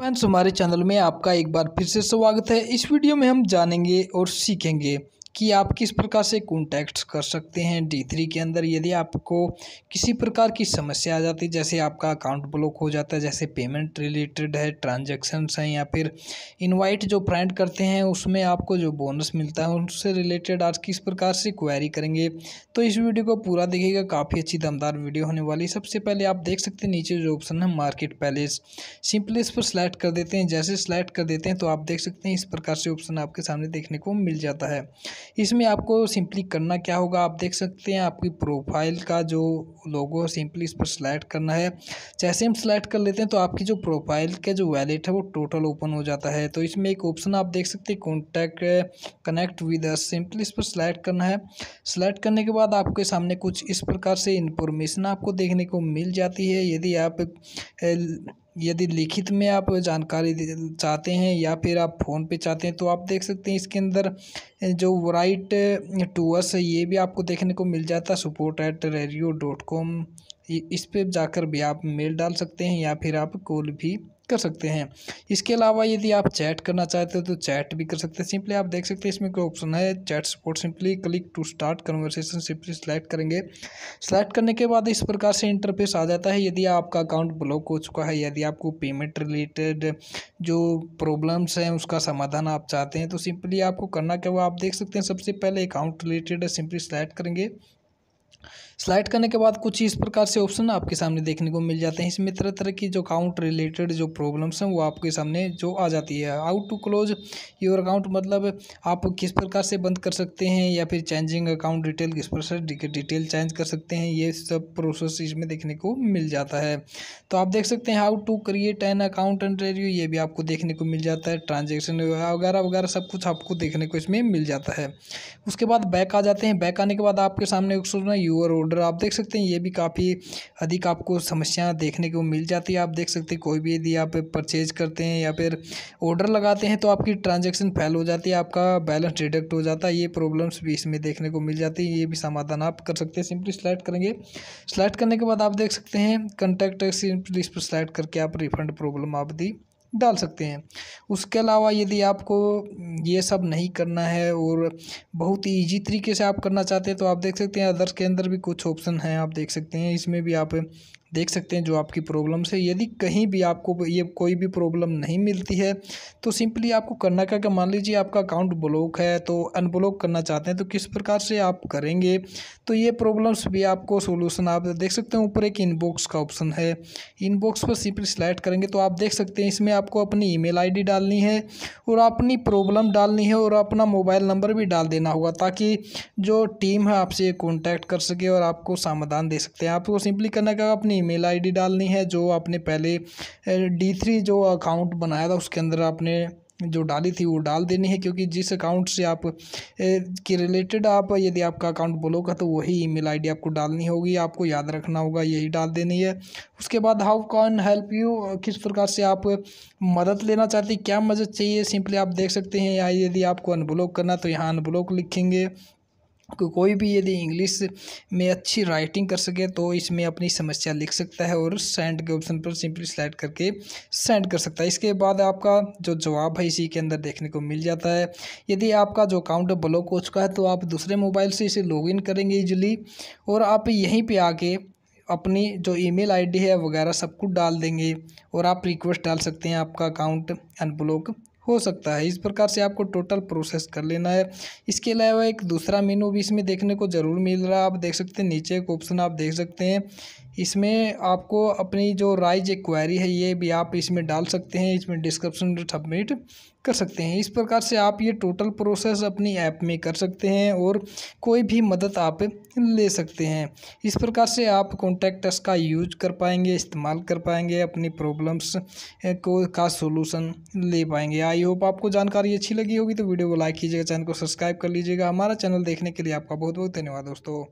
friends हमारे channel में आपका एक बार फिर से स्वागत है इस वीडियो में हम जानेंगे और सीखेंगे कि आप किस प्रकार से कॉन्टैक्ट कर सकते हैं डी थ्री के अंदर यदि आपको किसी प्रकार की समस्या आ जाती है जैसे आपका अकाउंट ब्लॉक हो जाता है जैसे पेमेंट रिलेटेड है ट्रांजेक्शन्स हैं या फिर इनवाइट जो प्रिंट करते हैं उसमें आपको जो बोनस मिलता है उनसे रिलेटेड आज किस प्रकार से क्वेरी करेंगे तो इस वीडियो को पूरा देखिएगा काफ़ी अच्छी दमदार वीडियो होने वाली सबसे पहले आप देख सकते हैं नीचे जो ऑप्शन है मार्केट पैलेस सिंपली इस पर सिलेक्ट कर देते हैं जैसे सिलेक्ट कर देते हैं तो आप देख सकते हैं इस प्रकार से ऑप्शन आपके सामने देखने को मिल जाता है इसमें आपको सिंपली करना क्या होगा आप देख सकते हैं आपकी प्रोफाइल का जो लोगो सिंपली इस पर सिलेक्ट करना है जैसे हम सिलेक्ट कर लेते हैं तो आपकी जो प्रोफाइल का जो वैलेट है वो टोटल ओपन हो जाता है तो इसमें एक ऑप्शन आप देख सकते हैं contact connect with us simply इस पर सिलेक्ट करना है सिलेक्ट करने के बाद आपके सामने कुछ इस प्रकार से इन्फॉर्मेशन आपको देखने को मिल जाती है यदि आप यदि लिखित में आप जानकारी चाहते हैं या फिर आप फ़ोन पे चाहते हैं तो आप देख सकते हैं इसके अंदर जो राइट टूअर्स है ये भी आपको देखने को मिल जाता है support at radio dot com इस पर जाकर भी आप मेल डाल सकते हैं या फिर आप कॉल भी कर सकते हैं इसके अलावा यदि आप चैट करना चाहते हो तो चैट भी कर सकते हैं सिंपली आप देख सकते हैं इसमें कोई ऑप्शन है chat support simply click to start conversation simply select करेंगे सेलेक्ट करने के बाद इस प्रकार से इंटरफेस आ जाता है यदि आपका अकाउंट ब्लॉक हो चुका है यदि आपको पेमेंट रिलेटेड जो प्रॉब्लम्स हैं उसका समाधान आप चाहते हैं तो सिंपली आपको करना क्या हुआ आप देख सकते हैं सबसे पहले अकाउंट रिलेटेड सिंपली सेलेक्ट करेंगे स्लाइड करने के बाद कुछ इस प्रकार से ऑप्शन आपके सामने देखने को मिल जाते हैं इसमें तरह तरह की जो अकाउंट रिलेटेड जो प्रॉब्लम्स हैं वो आपके सामने जो आ जाती है how to close your account मतलब आप किस प्रकार से बंद कर सकते हैं या फिर चेंजिंग अकाउंट डिटेल किस प्रकार से डिटेल चेंज कर सकते हैं ये सब प्रोसेस इसमें देखने को मिल जाता है तो आप देख सकते हैं how to create an account and review ये भी आपको देखने को मिल जाता है ट्रांजेक्शन वगैरह वगैरह सब कुछ आपको देखने को इसमें मिल जाता है उसके बाद बैक आ जाते हैं बैक आने के बाद आपके सामने यू लोअर ऑर्डर आप देख सकते हैं ये भी काफ़ी अधिक आपको समस्या देखने को मिल जाती है आप देख सकते हैं कोई भी यदि आप परचेज करते हैं या फिर ऑर्डर लगाते हैं तो आपकी ट्रांजेक्शन फेल हो जाती है आपका बैलेंस डिडक्ट हो जाता है ये प्रॉब्लम्स भी इसमें देखने को मिल जाती है ये भी समाधान आप कर सकते हैं सिंपली सिलेक्ट करेंगे सिलेक्ट करने के बाद आप देख सकते हैं कंटेक्ट सिंपली इस पर सिलेक्ट करके आप रिफंड प्रॉब्लम आप दी डाल सकते हैं उसके अलावा यदि आपको ये सब नहीं करना है और बहुत ही ईजी तरीके से आप करना चाहते हैं तो आप देख सकते हैं अदर्स के अंदर भी कुछ ऑप्शन हैं आप देख सकते हैं इसमें भी आप देख सकते हैं जो आपकी प्रॉब्लम्स है यदि कहीं भी आपको ये कोई भी प्रॉब्लम नहीं मिलती है तो सिंपली आपको करना क्या कि मान लीजिए आपका अकाउंट ब्लॉक है तो अनब्लॉक करना चाहते हैं तो किस प्रकार से आप करेंगे तो ये प्रॉब्लम्स भी आपको सोल्यूशन आप देख सकते हैं ऊपर एक इनबॉक्स का ऑप्शन है इनबॉक्स पर सिंपली सिलेक्ट करेंगे तो आप देख सकते हैं इसमें आपको अपनी ई मेल डालनी है और अपनी प्रॉब्लम डालनी है और अपना मोबाइल नंबर भी डाल देना होगा ताकि जो टीम है आपसे कॉन्टैक्ट कर सके और आपको समाधान दे सकते हैं आपको सिंपली करना क्या अपनी ईमेल आईडी डालनी है जो आपने पहले डी थ्री जो अकाउंट बनाया था उसके अंदर आपने जो डाली थी वो डाल देनी है क्योंकि जिस अकाउंट से आप के रिलेटेड आप यदि आपका अकाउंट ब्लॉक है तो वही ईमेल आईडी आपको डालनी होगी आपको याद रखना होगा यही डाल देनी है उसके बाद हाउ कॉन हेल्प यू किस प्रकार से आप मदद लेना चाहते हैं क्या मदद चाहिए सिंपली आप देख सकते हैं या यदि आपको अनब्लॉक करना तो यहाँ अनब्लॉक लिखेंगे को कोई भी यदि इंग्लिश में अच्छी राइटिंग कर सके तो इसमें अपनी समस्या लिख सकता है और सेंड के ऑप्शन पर सिंपली सेलेक्ट करके सेंड कर सकता है इसके बाद आपका जो जवाब है इसी के अंदर देखने को मिल जाता है यदि आपका जो अकाउंट ब्लॉक हो चुका है तो आप दूसरे मोबाइल से इसे लॉगिन करेंगे ईजिली और आप यहीं पर आके अपनी जो ईमेल आईडी है वगैरह सब कुछ डाल देंगे और आप रिक्वेस्ट डाल सकते हैं आपका अकाउंट अनब्लॉक हो सकता है इस प्रकार से आपको टोटल प्रोसेस कर लेना है इसके अलावा एक दूसरा मेनू भी इसमें देखने को ज़रूर मिल रहा है आप देख सकते हैं नीचे एक ऑप्शन आप देख सकते हैं इसमें आपको अपनी जो राइज एक्वायरी है ये भी आप इसमें डाल सकते हैं इसमें डिस्क्रिप्शन सबमिट कर सकते हैं इस प्रकार से आप ये टोटल प्रोसेस अपनी ऐप में कर सकते हैं और कोई भी मदद आप ले सकते हैं इस प्रकार से आप कॉन्टैक्ट का यूज कर पाएंगे इस्तेमाल कर पाएंगे अपनी प्रॉब्लम्स को का सोलूसन ले पाएंगे आई होप आपको जानकारी अच्छी लगी होगी तो वीडियो को लाइक कीजिएगा चैनल को सब्सक्राइब कर लीजिएगा हमारा चैनल देखने के लिए आपका बहुत बहुत धन्यवाद दोस्तों